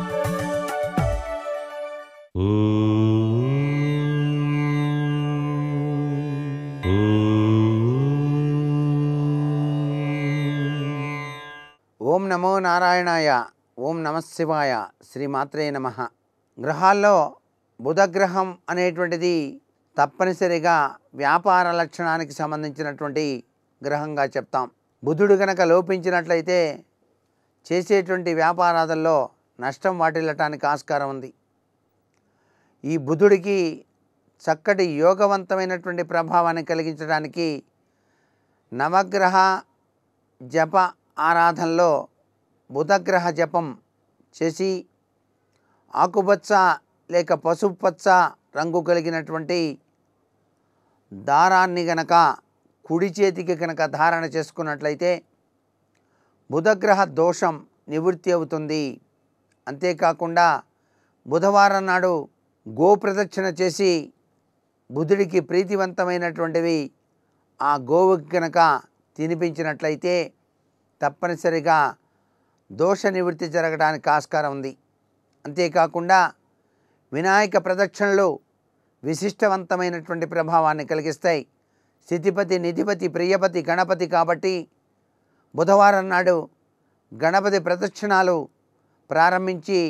ఓం నమో నారాయణాయ ఓం నమశివాయ మాత్రే నమ గ్రహాల్లో బుధగ్రహం అనేటువంటిది తప్పనిసరిగా వ్యాపార లక్షణానికి సంబంధించినటువంటి గ్రహంగా చెప్తాం బుధుడు గనక లోపించినట్లయితే చేసేటువంటి వ్యాపారాలలో నష్టం వాటిల్లటానికి ఆస్కారం ఉంది ఈ బుధుడికి చక్కటి యోగవంతమైనటువంటి ప్రభావాన్ని కలిగించడానికి నవగ్రహ జప ఆరాధనలో బుధగ్రహ జపం చేసి ఆకుపచ్చ లేక పసుపచ్చ రంగు కలిగినటువంటి దారాన్ని గనక కుడి చేతికి కనుక ధారణ చేసుకున్నట్లయితే బుధగ్రహ దోషం నివృత్తి అవుతుంది అంతేకాకుండా బుధవారం నాడు గోప్రదక్షిణ చేసి బుధుడికి ప్రీతివంతమైనటువంటివి ఆ గోవు కనుక తినిపించినట్లయితే తప్పనిసరిగా దోష నివృత్తి జరగడానికి ఆస్కారం ఉంది అంతేకాకుండా వినాయక ప్రదక్షిణలు విశిష్టవంతమైనటువంటి ప్రభావాన్ని కలిగిస్తాయి స్థితిపతి నిధిపతి ప్రియపతి గణపతి కాబట్టి బుధవారం నాడు గణపతి ప్రదక్షిణాలు ప్రారంభించి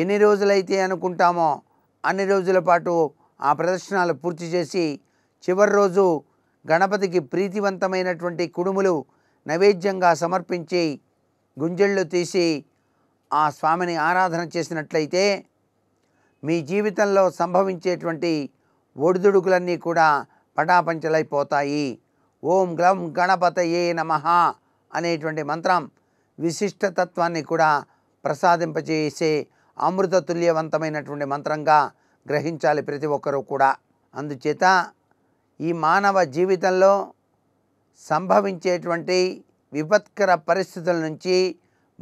ఎన్ని రోజులైతే అనుకుంటామో అన్ని రోజుల పాటు ఆ ప్రదర్శనలు పూర్తి చేసి చివరి రోజు గణపతికి ప్రీతివంతమైనటువంటి కుడుములు నైవేద్యంగా సమర్పించి గుంజళ్ళు తీసి ఆ స్వామిని ఆరాధన చేసినట్లయితే మీ జీవితంలో సంభవించేటువంటి ఒడిదుడుకులన్నీ కూడా పటాపంచలైపోతాయి ఓం గ్లం గణపతయే నమ అనేటువంటి మంత్రం విశిష్టతత్వాన్ని కూడా ప్రసాదింపజేసే అమృతతుల్యవంతమైనటువంటి మంత్రంగా గ్రహించాలి ప్రతి ఒక్కరూ కూడా అందుచేత ఈ మానవ జీవితంలో సంభవించేటువంటి విపత్కర పరిస్థితుల నుంచి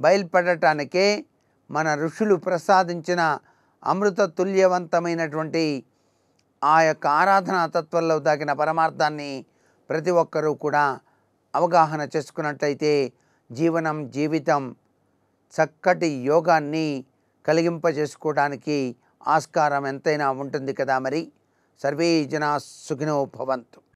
బయల్పడటానికే మన ఋషులు ప్రసాదించిన అమృత తుల్యవంతమైనటువంటి ఆ యొక్క ఆరాధనా తత్వంలో దాగిన పరమార్థాన్ని ప్రతి ఒక్కరూ కూడా అవగాహన చేసుకున్నట్లయితే జీవనం జీవితం చక్కటి యోగాన్ని కలిగింపజేసుకోవడానికి ఆస్కారం ఎంతైనా ఉంటుంది కదా మరి సర్వే జనా సుఖినో భవంతు